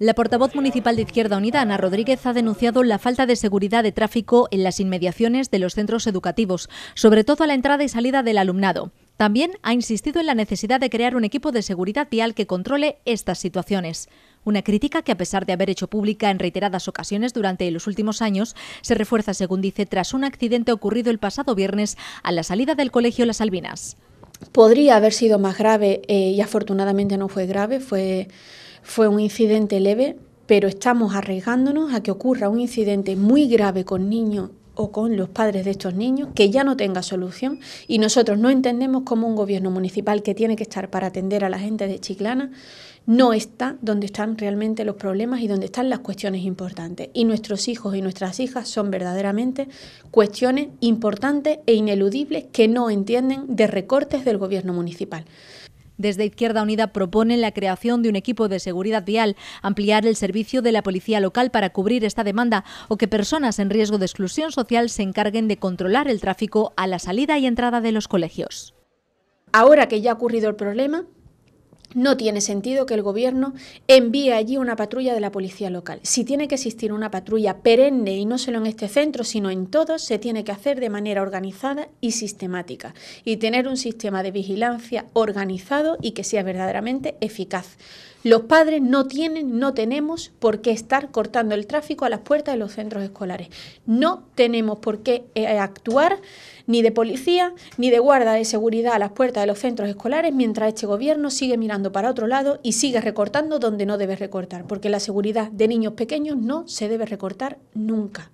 La portavoz municipal de Izquierda Unida, Ana Rodríguez, ha denunciado la falta de seguridad de tráfico en las inmediaciones de los centros educativos, sobre todo a la entrada y salida del alumnado. También ha insistido en la necesidad de crear un equipo de seguridad vial que controle estas situaciones. Una crítica que, a pesar de haber hecho pública en reiteradas ocasiones durante los últimos años, se refuerza, según dice, tras un accidente ocurrido el pasado viernes a la salida del colegio Las Albinas. Podría haber sido más grave eh, y afortunadamente no fue grave. Fue fue un incidente leve, pero estamos arriesgándonos a que ocurra un incidente muy grave con niños o con los padres de estos niños que ya no tenga solución y nosotros no entendemos cómo un gobierno municipal que tiene que estar para atender a la gente de Chiclana no está donde están realmente los problemas y donde están las cuestiones importantes. Y nuestros hijos y nuestras hijas son verdaderamente cuestiones importantes e ineludibles que no entienden de recortes del gobierno municipal. Desde Izquierda Unida proponen la creación de un equipo de seguridad vial, ampliar el servicio de la policía local para cubrir esta demanda o que personas en riesgo de exclusión social se encarguen de controlar el tráfico a la salida y entrada de los colegios. Ahora que ya ha ocurrido el problema, no tiene sentido que el gobierno envíe allí una patrulla de la policía local. Si tiene que existir una patrulla perenne, y no solo en este centro, sino en todos, se tiene que hacer de manera organizada y sistemática. Y tener un sistema de vigilancia organizado y que sea verdaderamente eficaz. Los padres no tienen, no tenemos por qué estar cortando el tráfico a las puertas de los centros escolares. No tenemos por qué eh, eh, actuar ni de policía ni de guarda de seguridad a las puertas de los centros escolares mientras este gobierno sigue mirando para otro lado y sigue recortando donde no debe recortar, porque la seguridad de niños pequeños no se debe recortar nunca.